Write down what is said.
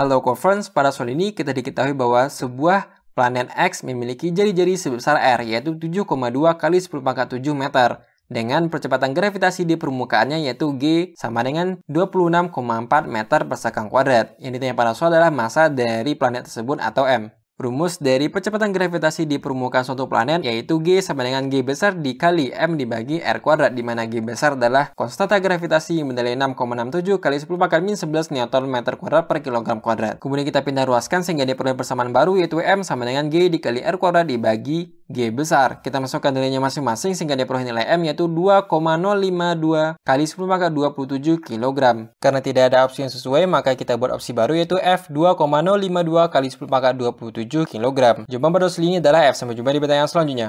Halo Conference, pada soal ini kita diketahui bahwa sebuah planet X memiliki jari-jari sebesar R, yaitu 7,2 kali 10 pangkat 7 meter, dengan percepatan gravitasi di permukaannya yaitu G sama dengan 26,4 meter per sekang kuadrat. Yang ditanya pada soal adalah massa dari planet tersebut atau M. Rumus dari percepatan gravitasi di permukaan suatu planet yaitu G sama dengan G besar dikali M dibagi R kuadrat di mana G besar adalah konstanta gravitasi menilai 6,67 kali 10 pangkat min 11 Newton meter kuadrat per kilogram kuadrat. Kemudian kita pindah ruaskan sehingga diperoleh persamaan baru yaitu M sama dengan G dikali R kuadrat dibagi G besar. Kita masukkan nilainya masing-masing sehingga diperoleh nilai M yaitu 2,052 kali 10 pangkat 27 kg. Karena tidak ada opsi yang sesuai, maka kita buat opsi baru yaitu F 2,052 kali 10 pangkat 27 kg. Jawaban pada ini adalah F. Sampai jumpa di pertanyaan selanjutnya.